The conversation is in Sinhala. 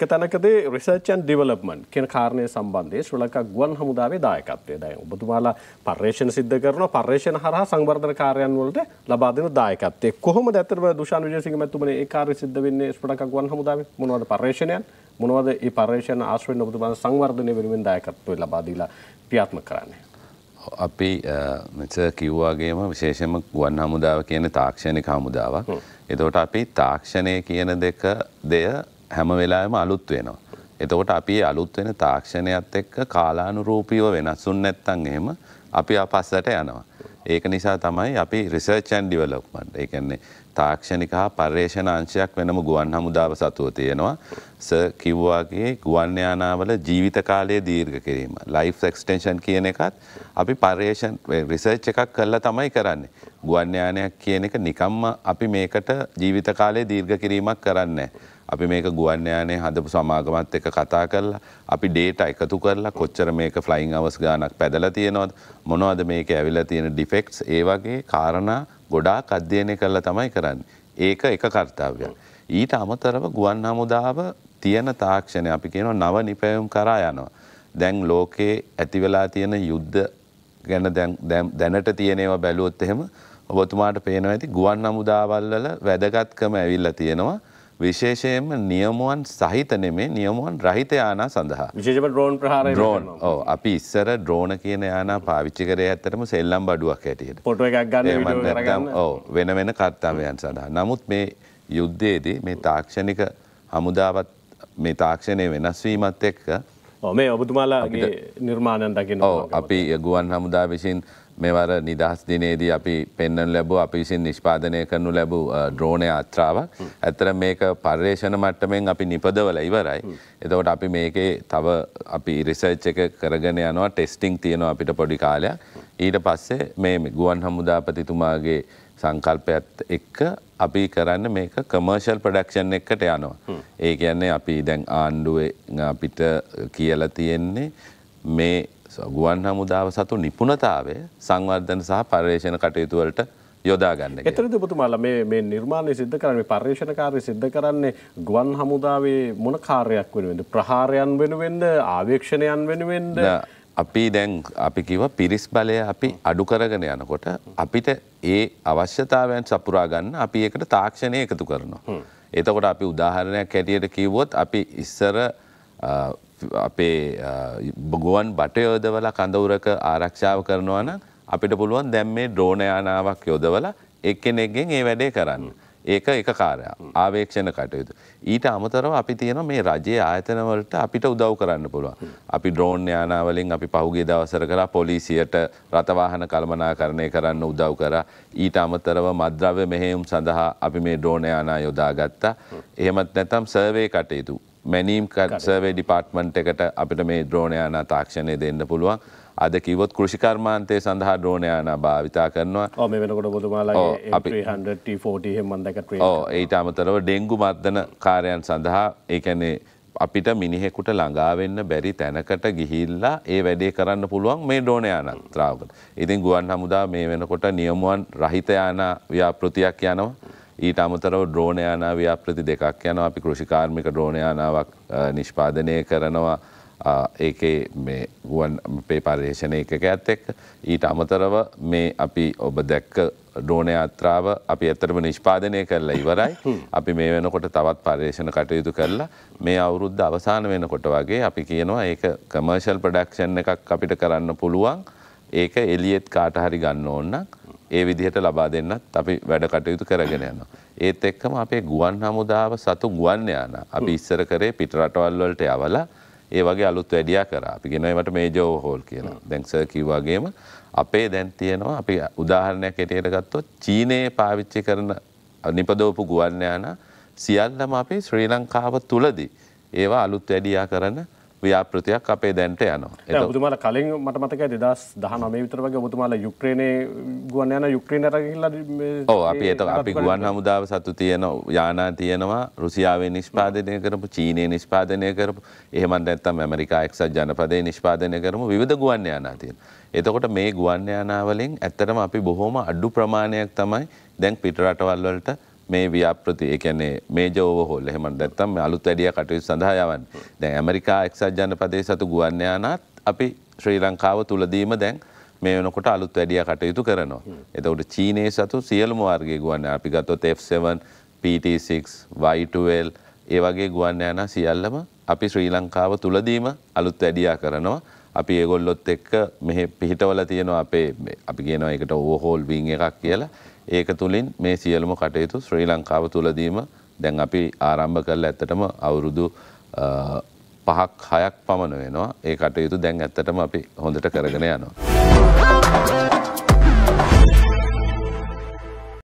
එක තැනකදේ රිසර්චන් ඩිවලප්මන් කියන කාරණය සම්බන්ධය ශ්‍ර ලංකා ගුවන් හමුදාවේ දායකත්වය දැන් ඔබතුමාලා පර්යේෂණ සිද්ධ කරන පර්යේෂණ හරහා සංවර්ධන කාර්යයන් වලට ලබා දෙන දායකත්වය කොහොමද ඇත්තටම දුෂාන් විජයසිංහ මැතිතුමනේ ඒ කාර්ය සිද්ධ වෙන්නේ ශ්‍ර ලංකා ගුවන් හමුදාවේ මොනවද පර්යේෂණයන් මොනවද මේ පර්යේෂණ ආශ්‍රයෙන් ඔබතුමා සංවර්ධනය වෙනුවෙන් දායකත්වය ලබා දීලා ක්‍රියාත්මක කරන්නේ අපි මෙච කිව්වාගේම විශේෂම ගුවන් හමුදාව කියන තාක්ෂණික හමුදාවක්. එතකොට අපි තාක්ෂණය කියන දෙක දෙය හැම වෙලාවෙම අලුත් වෙනවා. එතකොට අපි අලුත් වෙන තාක්ෂණයත් එක්ක කාලානුරූපීව වෙනස්ුන් නැත්තම් එහෙම අපි අපස්සට යනවා. ඒක නිසා තමයි අපි රිසර්ච් ඇන් ඩිවලොප්මන්ට්. ඒ කියන්නේ තාක්ෂණික හා පර්යේෂණ අංශයක් වෙනම ගුවන් හමුදාව සතුව තියෙනවා. සර් කිව්වාගේ ගුවන් යානාවල ජීවිත කාලය දීර්ඝ කිරීම. ලයිෆ් එක්ස්ටෙන්ෂන් කියන එකත් අපි පර්යේෂන් රිසර්ච් එකක් කරලා තමයි කරන්නේ. ගුවන් යානයක් කියන එක නිකම්ම අපි මේකට ජීවිත කාලය දීර්ඝ කිරීමක් කරන්නේ නැහැ. අපි මේක ගුවන්යානේ හදපු සමාගමත් එක කතා කරලා අපි ඩේට එකතු කරලා කොච්චර මේක ෆ්ලයින් අවස් ගානක් පැදලා තියෙනවද මොනවද මේක ඇවිල්ලා තියෙන ඩිෆෙක්ට්ස් ඒ වගේ කාරණා ගොඩාක් අධ්‍යයනය කරලා තමයි කරන්නේ ඒක එක කර්තව්‍යයක් ඊට අමතරව ගුවන් හමුදාව තියෙන තාක්ෂණය අපි කියනවා නව නිපැයුම් කරා යනවා දැන් ලෝකේ ඇති වෙලා තියෙන යුද්ධ ගැන දැනට තියෙනවා බැලුවොත් එහෙම ඔබතුමාට පේනවා ඇති ගුවන් හමුදාවල්වල වැදගත්කම ඇවිල්ලා තියෙනවා විශේෂයෙන්ම නියමුවන් සහිත නෙමේ නියමුවන් රහිත යානා සඳහා විශේෂම ඩ්‍රෝන් ප්‍රහාර ඩ්‍රෝන් ඕ අපි ඉස්සර ඩ්‍රෝන කියන යානා පාවිච්චි කරේ ඇත්තටම සෙල්ලම් බඩුවක් හැටියට පොටෝ එකක් ගන්න වීඩියෝ කරගන්න ඕ වෙන වෙන කර්තව්‍යයන් සඳහා නමුත් මේ යුද්ධයේදී මේ තාක්ෂණික හමුදාවත් මේ තාක්ෂණය වෙනස් වීමත් එක්ක මේ ඔබතුමාලාගේ නිර්මාණයන් දකින්න අපි ගුවන් හමුදා විසින් මෙවර නිදහස් දිනේදී අපි පෙන්න්න ලැබූ අපි විසින් නිෂ්පාදනය කරනු ලැබූ ද්‍රෝණය අත්‍රාවක් ඇතර මේක පර්යේෂණ මට්ටමෙන් අපි නිපදවල ඉවරයි. එතකොට අපි මේකේ තව අපි රිසර්ච් එක කරගෙන යනවා ටෙස්ටිං තියෙනවා අපිට පොඩි කාලයක්. ඊට පස්සේ මේ ගුවන් හමුදාපතිතුමාගේ සංකල්පයත් එක්ක අපි කරන්න මේක කමර්ශල් ප්‍රඩක්ෂන් එක්කට යනවා. ඒ කියන්නේ අපි දැන් ආණ්ඩුවේ අපිට කියල තියෙන්නේ මේ ගුවන් හමුදාව සතු නිපුණතාවය සංවර්ධන සහ පර්යේෂණ කටයුතුවලට යොදාගන්න එතනද පුතුමාල මේ නිර්මාණය සිද්ධ කරන්නේ පර්යේෂණකාරය සිද්ධ කරන්නේ ගුවන් හමුදාවේ මොන කාර්යක් වෙනුවෙන්ද ප්‍රහාරයන් වෙනුවෙන්ද ආවේක්ෂණයන් වෙනුවෙන්ද අපි දැන් අපි කිව පිරිස් බලය අපි අඩු කරගෙන යනකොට අපිට ඒ අවශ්‍යතාවයන් සපුරා ගන්න අපි ඒකට තාක්ෂණය එකතු කරනවා. එතකොට අපි උදාහරණයක් හැටියට කිව්වොත් අපි ඉස්සර අපේ බොගුවන් බටයෝදවල කඳවුරක ආරක්ෂාව කරනවා නම් අපිට පුළුවන් දැම් මේ ඩ්‍රෝණයානාවක් යොදවල එක්කෙනෙක්ගෙන් ඒ වැඩේ කරන්න. ඒක එක කාරය ආවේක්ෂණ කටයුතු. ඊට අමතරව අපි තියෙන මේ රජයේ ආයතනවලට අපිට උදව් කරන්න පුළුවන්. අපි ඩ්‍රෝන් යානාවලින් අපි පහුගේ දවසර කලා පොලිසියට රථවාහන කළමනා කරණය කරන්න උදව් කර ඊට අමතරව මද්‍රව්‍ය මෙහෙයුම් සඳහා අපි මේ ඩෝන යානා යොදාගත්තා. එහෙමත් නැතම් සර්වේ කටයුතු මැනීම් සර්වේ ඩිපාර්ට්මන්ට් එකට අපිට මේ ද්‍රෝණයානා තාක්ෂණය දෙන්න පුළුවන් අද කිවොත් කෘෂිකර්මාන්තය සඳහා ද්‍රෝණයානා භාවිතා කරනවා වෙනකොට බොතුමාලාගේ ඕ ඒට අමතරව ඩෙංගු මර්ධන කාරයන් සඳහා ඒකැනේ අපිට මිනිහෙකුට ළඟාවෙන්න බැරි තැනකට ගිහිල්ලා ඒ වැඩේ කරන්න පුළුවන් මේ ඩෝනයාන ත්‍රාවකට. ඉතින් ගුවන් හමුදා මේ වෙනකොට නියමුවන් රහිතයාන ව්‍යාපෘතියක් යනවා. ඊට අමතරව ද්‍රෝණයානාව අප්‍රති දෙකක් යන අපි කෘෂිකාර්මික ද්‍රෝණයානාවක් නිෂ්පාදනය කරනවා ඒකේ මේ ගුවන් පේ පර්යේෂණ එකක ඇත් එක් ඊට අමතරව මේ අපි ඔබ දැක්ක ඩෝන අත්‍රාව අපි ඇතරම නිෂ්පාදනය කරලා ඉවරයි අපි මේ වෙනකොට තවත් පර්යේෂණ කටයුතු කරලා මේ අවුරුද්ධ අවසාන වෙනකොට වගේ අපි කියනවා ඒක කමර්ශල් ප්‍රඩක්ෂන් එකක් අපිට කරන්න පුළුවන් ඒක එලියෙත් කාටහරි ගන්න ඕන්නක් ඒ විදිහට ලබා දෙන්නත් අපි වැඩ කටයුතු කරගෙන යනවා. ඒත් එක්කම අපේ ගුවන් හමුදාව සතු ගුවන් යාන අපි ඉස්සර කරේ පිට රටවල් වලට යවලා ඒ වගේ අලුත් වැඩියා කරා. අපි කියනවා ඒවට මේජෝ හෝල් කියලා. දැන් සර් කිව්වා වගේම අපේ දැන් තියෙනවා අපි උදාහරණයක් ඇටියට ගත්තොත් චීනයේ පාවිච්චි කරන නිපදවපු ගුවන් යාන සියල්ලම අපි ශ්‍රී ලංකාව තුලදී ඒවා අලුත් වැඩියා කරන ව්‍යාපෘතියක් අපේ දැන්ට යනවා බතුමාල කලින් මට මතක දෙදස් දහ නමේ විතර වගේ ඔබතුමාල යුක්්‍රේණය ගුවන් යන යුක්්‍රේණ රකිල්ල ඕ අපි එත අපි ගුවන් හමුදාව සතු තියෙන යානා තියෙනවා රුසියාවේ නිෂ්පාදනය කරපු චීනය නිෂ්පාදනය කරපු එහමන් ඇත්තම් ඇමරිකා එක්සත් ජනපදය නිෂ්පාදනය කරම විධ ගුවන් යානා තියෙන එතකොට මේ ගුවන් යානාවලින් ඇත්තටම අපි බොහොම අඩු ප්‍රමාණයක් තමයි දැන් පිටරටවල්වලට මේ ව්‍යාපෘති එකනේ මේජෝව හොල් එහෙම නැත්තම් අලුත් වැඩිය කටයුතු සඳහා යවන්න. දැන් ඇමරිකා එක්සත් ජනපදයේ සතු ගුවන් යානාත් අපි ශ්‍රී ලංකාව තුලදීම දැන් මේ වනකොට අලුත් වැඩිය කටයුතු කරනවා. එතකට චීනයේ සතු සියලුම වර්ගේ ගුවන් අපි ගත්තොත් F7 PT6 Y12 ඒ වගේ ගුවන් යන සියල්ලම අපි ශ්‍රී ලංකාව තුලදීම අලුත් වැඩියා කරනවා. අපි ඒගොල්ලොත් එක්ක මෙහි පිහිටවල තියෙනවා අපේ අපි කියනවා එකට ඕවෝහෝල් වින් එකක් කියලා. ඒක තුළින් මේ සියලුම කටයුතු ශ්‍රී ලංකාව තුළදීම දැන් අපි ආරම්භ කරල ඇත්තටම අවුරුදු පහක් හයක් පමණ වෙනවා ඒ කටයුතු දැන් ඇත්තටම අපි හොඳට කරගෙන යනවා.